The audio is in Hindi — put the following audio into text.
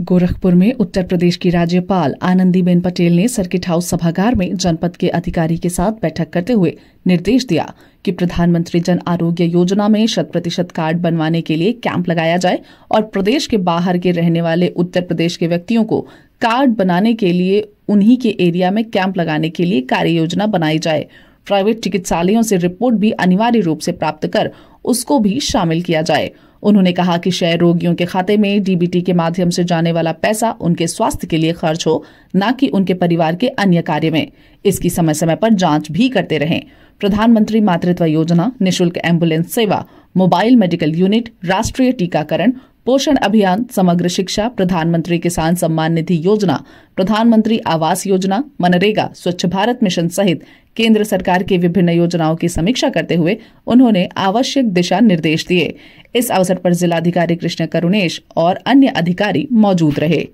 गोरखपुर में उत्तर प्रदेश की राज्यपाल आनंदीबेन पटेल ने सर्किट हाउस सभागार में जनपद के अधिकारी के साथ बैठक करते हुए निर्देश दिया कि प्रधानमंत्री जन आरोग्य योजना में शत प्रतिशत कार्ड बनवाने के लिए कैंप लगाया जाए और प्रदेश के बाहर के रहने वाले उत्तर प्रदेश के व्यक्तियों को कार्ड बनाने के लिए उन्हीं के एरिया में कैंप लगाने के लिए कार्य योजना बनाई जाए प्राइवेट चिकित्सालयों से रिपोर्ट भी अनिवार्य रूप से प्राप्त कर उसको भी शामिल किया जाए उन्होंने कहा कि क्षय रोगियों के खाते में डीबीटी के माध्यम से जाने वाला पैसा उनके स्वास्थ्य के लिए खर्च हो न कि उनके परिवार के अन्य कार्य में इसकी समय समय पर जांच भी करते रहें प्रधानमंत्री मातृत्व योजना निशुल्क एम्बुलेंस सेवा मोबाइल मेडिकल यूनिट राष्ट्रीय टीकाकरण पोषण अभियान समग्र शिक्षा प्रधानमंत्री किसान सम्मान निधि योजना प्रधानमंत्री आवास योजना मनरेगा स्वच्छ भारत मिशन सहित केंद्र सरकार की विभिन्न योजनाओं की समीक्षा करते हुए उन्होंने आवश्यक दिशा निर्देश दिए इस अवसर पर जिलाधिकारी कृष्ण करुणेश और अन्य अधिकारी मौजूद रहे